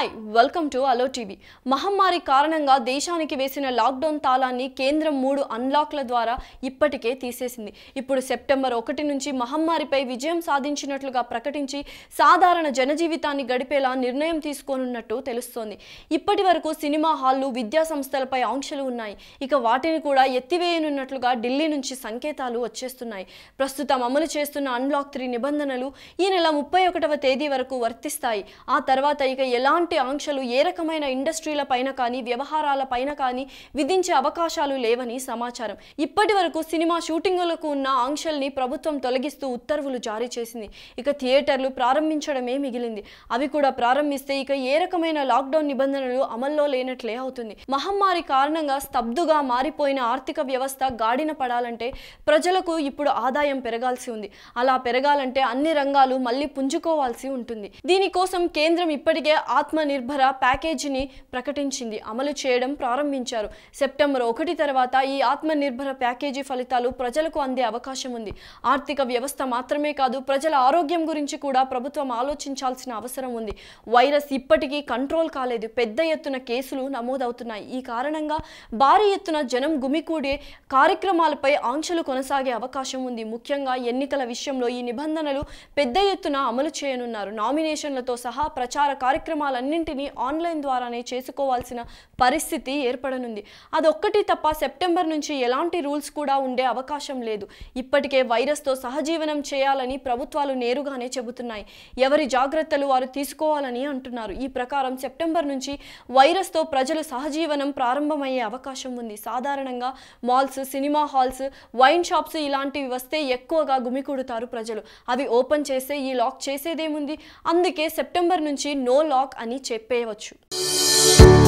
Right welcome to hello TV మహమ్మారి కారణంగా దేశానికి వేసిన లాక్డౌన్ తాళాన్ని కేంద్రం మూడు అన్లాక్ల ద్వారా ఇప్పటికే తీసేసింది ఇప్పుడు సెప్టెంబర్ ఒకటి నుంచి మహమ్మారిపై విజయం సాధించినట్లుగా ప్రకటించి సాధారణ జనజీవితాన్ని గడిపేలా నిర్ణయం తీసుకోనున్నట్టు తెలుస్తోంది ఇప్పటి వరకు సినిమా హాళ్లు విద్యా సంస్థలపై ఆంక్షలు ఉన్నాయి ఇక వాటిని కూడా ఎత్తివేయనున్నట్లుగా ఢిల్లీ నుంచి సంకేతాలు వచ్చేస్తున్నాయి ప్రస్తుతం అమలు చేస్తున్న అన్లాక్ త్రీ నిబంధనలు ఈ నెల ముప్పై ఒకటవ తేదీ వరకు వర్తిస్తాయి ఆ తర్వాత ఇక ఎలాంటి ఆంక్ష పరీక్షలు ఏ రకమైన ఇండస్ట్రీల పైన కానీ వ్యవహారాల పైన కానీ విధించే అవకాశాలు లేవని సమాచారం ఇప్పటి వరకు సినిమా షూటింగులకు ఉన్న ఆంక్షల్ని ప్రభుత్వం తొలగిస్తూ ఉత్తర్వులు జారీ చేసింది ఇక థియేటర్లు ప్రారంభించడమే మిగిలింది అవి కూడా ప్రారంభిస్తే ఇక ఏ రకమైన లాక్డౌన్ నిబంధనలు అమల్లో లేనట్లే అవుతుంది మహమ్మారి కారణంగా స్తబ్దుగా మారిపోయిన ఆర్థిక వ్యవస్థ గాడిన పడాలంటే ప్రజలకు ఇప్పుడు ఆదాయం పెరగాల్సి ఉంది అలా పెరగాలంటే అన్ని రంగాలు మళ్ళీ పుంజుకోవాల్సి ఉంటుంది దీనికోసం కేంద్రం ఇప్పటికే ఆత్మనిర్భర్ ఆహార ప్యాకేజీని ప్రకటించింది అమలు చేయడం ప్రారంభించారు సెప్టెంబర్ ఒకటి తర్వాత ఈ ఆత్మనిర్భర ప్యాకేజీ ఫలితాలు ప్రజలకు అందే అవకాశం ఉంది ఆర్థిక వ్యవస్థ మాత్రమే కాదు ప్రజల ఆరోగ్యం గురించి కూడా ప్రభుత్వం ఆలోచించాల్సిన అవసరం ఉంది వైరస్ ఇప్పటికీ కంట్రోల్ కాలేదు పెద్ద ఎత్తున కేసులు నమోదవుతున్నాయి ఈ కారణంగా భారీ ఎత్తున జనం గుమికూడే కార్యక్రమాలపై ఆంక్షలు కొనసాగే అవకాశం ఉంది ముఖ్యంగా ఎన్నికల విషయంలో ఈ నిబంధనలు పెద్ద ఎత్తున అమలు చేయనున్నారు నామినేషన్లతో సహా ప్రచార కార్యక్రమాలన్నింటినీ అన్నింటినీ ఆన్లైన్ ద్వారానే చేసుకోవాల్సిన పరిస్థితి ఏర్పడనుంది అదొక్కటి తప్ప సెప్టెంబర్ నుంచి ఎలాంటి రూల్స్ కూడా ఉండే అవకాశం లేదు ఇప్పటికే వైరస్తో సహజీవనం చేయాలని ప్రభుత్వాలు నేరుగానే చెబుతున్నాయి ఎవరి జాగ్రత్తలు వారు తీసుకోవాలని అంటున్నారు ఈ ప్రకారం సెప్టెంబర్ నుంచి వైరస్తో ప్రజలు సహజీవనం ప్రారంభమయ్యే అవకాశం ఉంది సాధారణంగా malls cinema halls wine shops ఇలాంటివి వస్తే ఎక్కువగా గుమికూడుతారు ప్రజలు అవి ఓపెన్ చేస్తే ఈ లాక్ చేసేదేముంది అందుకే సెప్టెంబర్ నుంచి నో లాక్ అని చెప్పారు చెప్పేయవచ్చు